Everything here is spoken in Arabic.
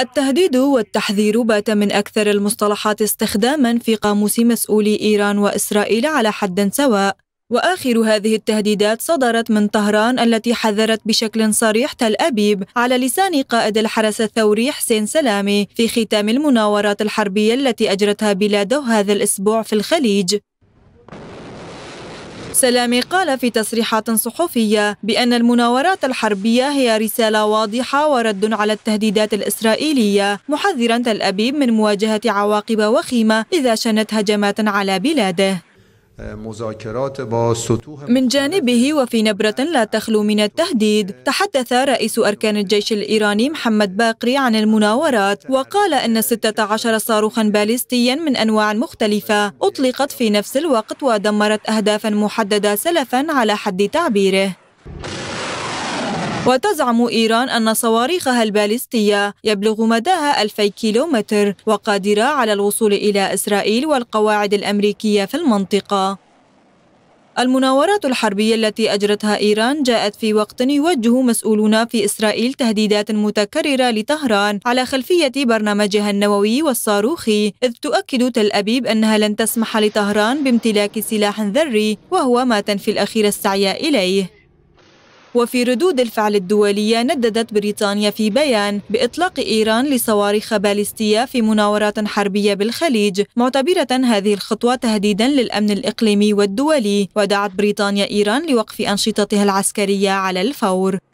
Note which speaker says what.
Speaker 1: التهديد والتحذير بات من أكثر المصطلحات استخداما في قاموس مسؤولي إيران وإسرائيل على حد سواء واخر هذه التهديدات صدرت من طهران التي حذرت بشكل صريح تل ابيب على لسان قائد الحرس الثوري حسين سلامي في ختام المناورات الحربيه التي اجرتها بلاده هذا الاسبوع في الخليج سلامي قال في تصريحات صحفية بأن المناورات الحربية هي رسالة واضحة ورد على التهديدات الإسرائيلية محذرا تل أبيب من مواجهة عواقب وخيمة إذا شنت هجمات على بلاده
Speaker 2: مذاكرات با سطوح
Speaker 1: من جانبه وفي نبرة لا تخلو من التهديد تحدث رئيس أركان الجيش الإيراني محمد باقري عن المناورات وقال أن 16 صاروخا باليستيا من أنواع مختلفة أطلقت في نفس الوقت ودمرت أهدافا محددة سلفا على حد تعبيره وتزعم إيران أن صواريخها البالستية يبلغ مداها 2000 كيلومتر وقادرة على الوصول إلى إسرائيل والقواعد الأمريكية في المنطقة المناورات الحربية التي أجرتها إيران جاءت في وقت يوجه مسؤولون في إسرائيل تهديدات متكررة لطهران على خلفية برنامجها النووي والصاروخي إذ تؤكد تل أبيب أنها لن تسمح لطهران بامتلاك سلاح ذري وهو ما تنفي الأخير السعي إليه وفي ردود الفعل الدولية نددت بريطانيا في بيان بإطلاق إيران لصواريخ باليستية في مناورات حربية بالخليج معتبرة هذه الخطوة تهديدا للأمن الإقليمي والدولي ودعت بريطانيا إيران لوقف أنشطتها العسكرية على الفور